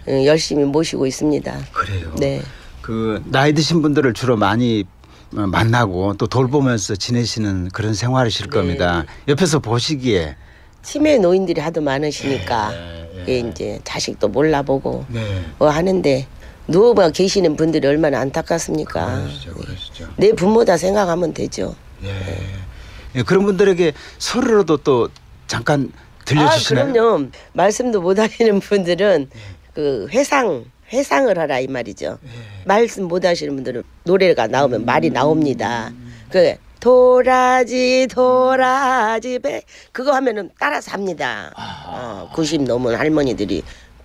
네. 열심히 모시고 있습니다. 그래요. 네. 그 나이 드신 분들을 주로 많이 어, 만나고 또 돌보면서 지내시는 그런 생활이실 네. 겁니다. 옆에서 보시기에 치매 노인들이 하도 많으시니까 예, 예. 이제 자식도 몰라보고 뭐 하는데 누워봐 계시는 분들이 얼마나 안타깝습니까. 그러시죠, 그러시죠. 내 부모다 생각하면 되죠. 예. 예. 그런 분들에게 소리로도 또 잠깐 들려주시나요? 아, 그럼요. 말씀도 못하시는 분들은 예. 그 회상 회상을 하라 이 말이죠. 예. 말씀 못하시는 분들은 노래가 나오면 음. 말이 나옵니다. 그 도라지 도라지 배 그거 하면은 따라서 합니다. 아. 어, 90 넘은 할머니들이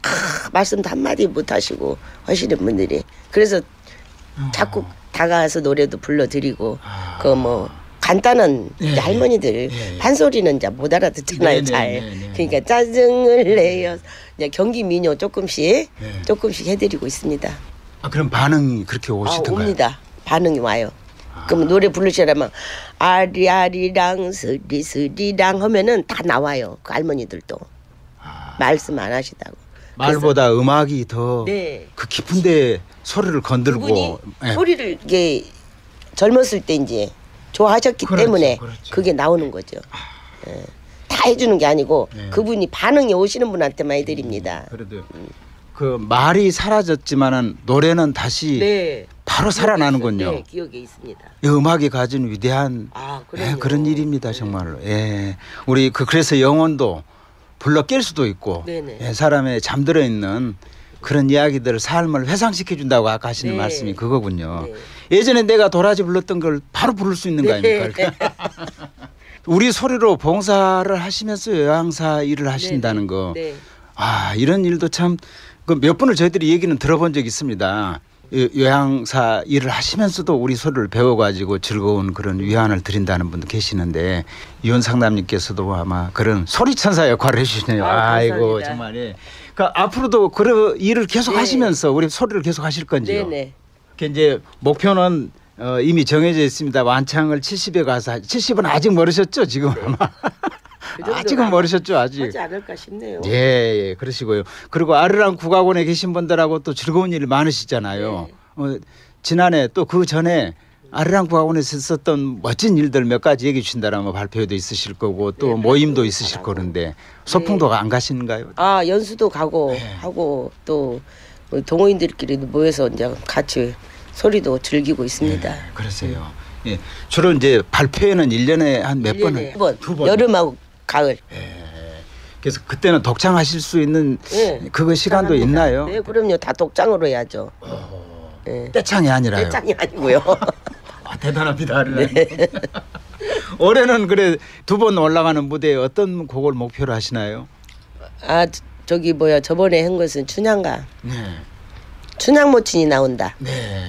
아, 말씀도 한마디 못하시고 하시는 분들이 그래서 어. 자꾸 다가와서 노래도 불러드리고 아. 그뭐 간단한 네, 할머니들 네, 예, 판소리는 이제 못 알아듣잖아요 네, 네 잘 네, 네, 그러니까 짜증을 내요 이제 경기 민요 조금씩 조금씩 해드리고 있습니다 아 그럼 반응이 그렇게 아, 오시던가요? 아, 옵니다 반응이 와요 아. 그럼 노래 부르시라면 아리아리랑 스리스리랑 하면은 다 나와요 그 할머니들도 아. 말씀 안 하시다고 말보다 음악이 더그 네. 깊은데 소리를 건들고 네. 소리를 이게 젊었을 때 이제 좋아하셨기 그렇지, 때문에 그렇지. 그게 나오는 거죠. 네. 다 해주는 게 아니고 네. 그분이 반응이 오시는 분한테만 해드립니다. 음, 그래도 음. 그 말이 사라졌지만은 노래는 다시 네. 바로 살아나는군요. 네, 기억에 있습니다. 음악이 가진 위대한 아, 예, 그런 일입니다, 정말로. 네. 예, 우리 그 그래서 영혼도 불러 깰 수도 있고 예, 사람의 잠들어 있는 그런 이야기들을 삶을 회상시켜 준다고 아까 하시는 네. 말씀이 그거군요. 네. 예전에 내가 도라지 불렀던 걸 바로 부를 수 있는 거 네. 아닙니까? 네. 우리 소리로 봉사를 하시면서 요양사 일을 하신다는 거. 네. 아, 이런 일도 참 그 몇 분을 저희들이 얘기는 들어본 적이 있습니다. 요양사 일을 하시면서도 우리 소리를 배워가지고 즐거운 그런 위안을 드린다는 분도 계시는데 이혼 상담님께서도 아마 그런 소리 천사 역할을 해주시네요. 아, 이고 정말 예. 그러니까 앞으로도 그런 일을 계속 하시면서 네. 우리 소리를 계속 하실 건지요. 네네. 그 이제 목표는 어, 이미 정해져 있습니다. 완창을 70에 가서 70은 아직 멀으셨죠 지금 아마. 그 아직은 멀으셨죠 아직 하지 않을까 싶네요. 예, 예 그러시고요. 그리고 아르랑 국악원에 계신 분들하고 또 즐거운 일이 많으시잖아요. 네. 어, 지난해 또 그 전에 아르랑 국악원에서 있었던 멋진 일들 몇 가지 얘기해 주신다라면 뭐 발표도 있으실 거고 또 네, 모임도 있으실 거는데 소풍도 네. 안 가시는가요? 아 연수도 가고 네. 하고 또 그 동호인들끼리 모여서 이제 같이 소리도 즐기고 있습니다. 네, 그러세요. 예. 주로 이제 발표회는 일년에 한 몇 번을 두 번. 여름하고 가을. 예. 그래서 그때는 독창하실 수 있는 예. 그 시간도 있나요? 네, 그럼요. 다 독장으로 해야죠. 어, 예. 떼창이 아니라요. 떼창이 아니고요. 아, 대단합니다. 네. 올해는 그래 두 번 올라가는 무대에 어떤 곡을 목표로 하시나요? 아 저기 뭐야 저번에 한 것은 춘향가. 네. 춘향 모친이 나온다. 네.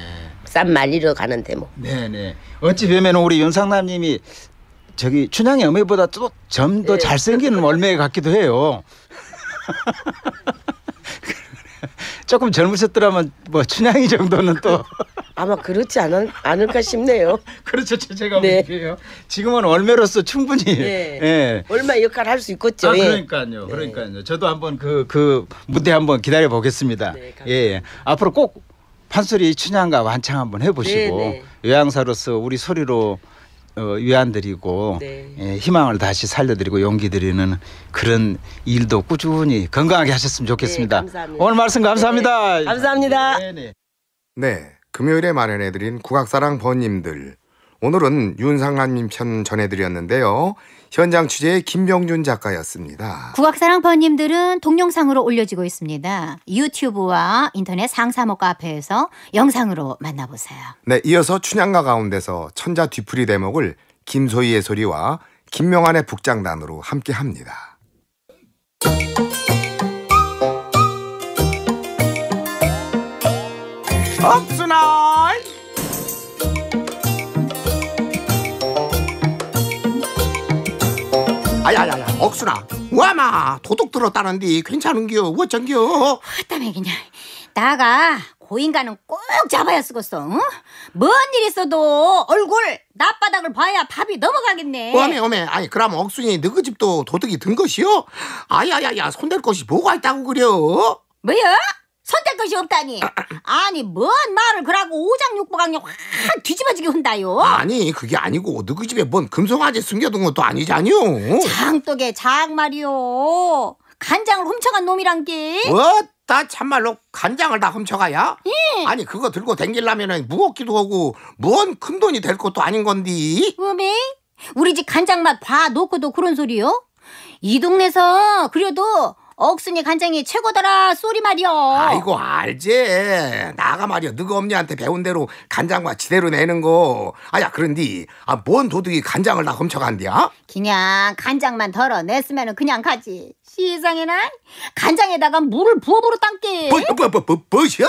쌈 말리러 가는 데모. 네네. 어찌 보면 우리 윤상남님이 저기 춘향의 어미보다 또좀더 예. 잘생기는 월매 같기도 해요. 조금 젊으셨더라면 뭐 춘향이 정도는 또 아마 그렇지 않을, 않을까 싶네요. 그렇죠, 제가 네. 보기에요. 지금은 월매로서 충분히 네. 예. 월매 역할 할 수 있겠죠. 아, 예. 그러니까요, 네. 그러니까요. 저도 한번 그그 그 무대 한번 기다려 보겠습니다. 네, 예, 앞으로 꼭 판소리 춘향과 완창 한번 해보시고 네, 네. 요양사로서 우리 소리로 어, 위안드리고 네. 예, 희망을 다시 살려드리고 용기 드리는 그런 일도 꾸준히 건강하게 하셨으면 좋겠습니다. 네, 오늘 말씀 감사합니다. 네, 감사합니다. 네, 네. 네 금요일에 마련해드린 국악사랑 번님들 오늘은 윤상한님 편 전해드렸는데요. 현장 취재의 김병준 작가였습니다. 국악사랑퍼님들은 동영상으로 올려지고 있습니다. 유튜브와 인터넷 상사모 카페에서 영상으로 만나보세요. 네, 이어서 춘향가 가운데서 천자 뒤풀이 대목을 김소희의 소리와 김명환의 북장단으로 함께합니다. 없으나 아야야야 억순아 와마 도둑 들었다는데 괜찮은겨 어쩐겨 왔다며 그냥 나가 고인가는꼭 잡아야 쓰겄어 응? 뭔 일 있어도 얼굴 낮바닥을 봐야 밥이 넘어가겠네 어메 어메 아니 그럼 억순이 너희 집도 도둑이 든 것이요? 아야야야 손댈 것이 뭐가 있다고 그려 뭐야? 선택 것이 없다니. 아니 뭔 말을 그러고 오장육부강력 확 뒤집어지게 한다요. 아니 그게 아니고 너희 집에 뭔 금송아지 숨겨둔 것도 아니잖요. 장독에 장말이요. 간장을 훔쳐간 놈이란 게. 뭐? 다 참말로 간장을 다 훔쳐가야? 예. 아니 그거 들고 댕길라면은 무겁기도 하고 뭔 큰돈이 될 것도 아닌 건디. 음에 우리 집 간장맛 봐 놓고도 그런 소리요? 이 동네서 그래도 억순이 간장이 최고더라 소리 말이여 아이고 알지 나가 말이여 너가 엄니한테 배운 대로 간장과 지대로 내는 거 아야 그런디 아뭔 도둑이 간장을 다 훔쳐간디야? 그냥 간장만 덜어냈으면 그냥 가지 시상에나 간장에다가 물을 부어보러 딴게 뭐뭐뭐뭐 뭐시야?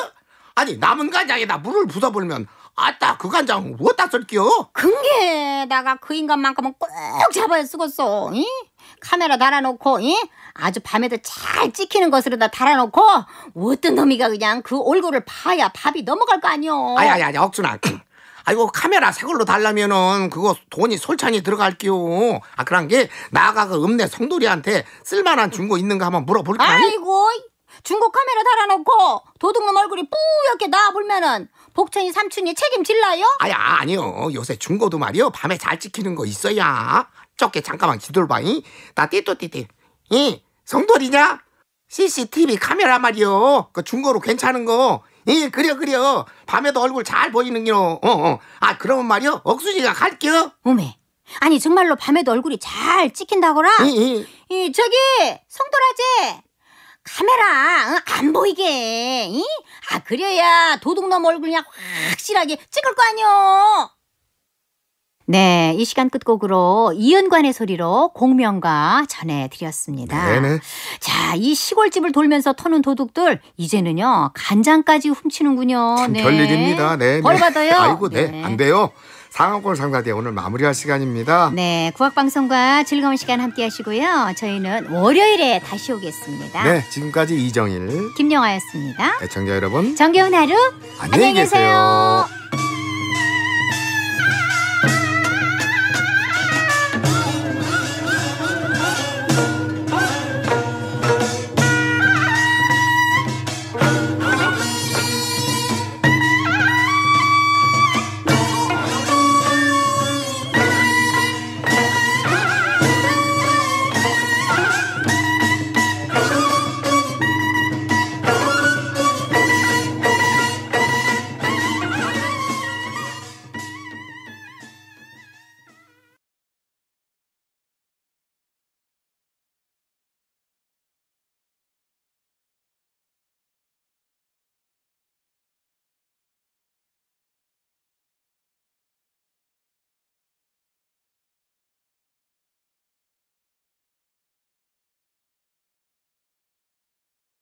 아니 남은 간장에다 물을 부숴버리면 아따 그 간장 어디다 쓸게요? 근게 내가 그 인간만큼은 꼭 잡아야 쓰겄어 이? 카메라 달아놓고 예? 아주 밤에도 잘 찍히는 것으로 다 달아놓고 어떤 놈이가 그냥 그 얼굴을 봐야 밥이 넘어갈 거 아니오. 아야야 야 억순아. 아이고 카메라 새 걸로 달라면은 그거 돈이 솔찬히 들어갈게요. 아 그런 게 나가 그 읍내 성돌이한테 쓸만한 중고 있는가 한번 물어볼까? 아이고 중고 카메라 달아놓고 도둑놈 얼굴이 뿌옇게 나와보면은 복천이 삼촌이 책임질라요? 아야 아니요 요새 중고도 말이요 밤에 잘 찍히는 거 있어야 쫓게 잠깐만 기둘방이 나 띠또띠띠 이 성돌이냐? CCTV 카메라 말이요 그 중고로 괜찮은 거 이 그려, 그려. 밤에도 얼굴 잘 보이는 기로. 어, 어. 아, 그러면 말이요. 억수지가 갈게요. 어메. 아니, 정말로 밤에도 얼굴이 잘 찍힌다거라? 이, 이. 저기, 성돌아지 카메라, 응? 안 보이게. 이? 아, 그래야 도둑놈 얼굴 이 확실하게 찍을 거 아니오. 네, 이 시간 끝곡으로 이은관의 소리로 공명과 전해드렸습니다. 네네. 자, 이 시골집을 돌면서 터는 도둑들 이제는요 간장까지 훔치는군요. 참 네. 별일입니다. 네, 네. 벌 네. 받아요. 아이고, 네. 네. 안 돼요. 상황골 상사대 오늘 마무리할 시간입니다. 네, 국악방송과 즐거운 시간 함께 하시고요. 저희는 월요일에 다시 오겠습니다. 네, 지금까지 이정일, 김영아였습니다. 네, 청자 여러분, 정겨운 하루, 안녕히, 안녕히 계세요. 계세요.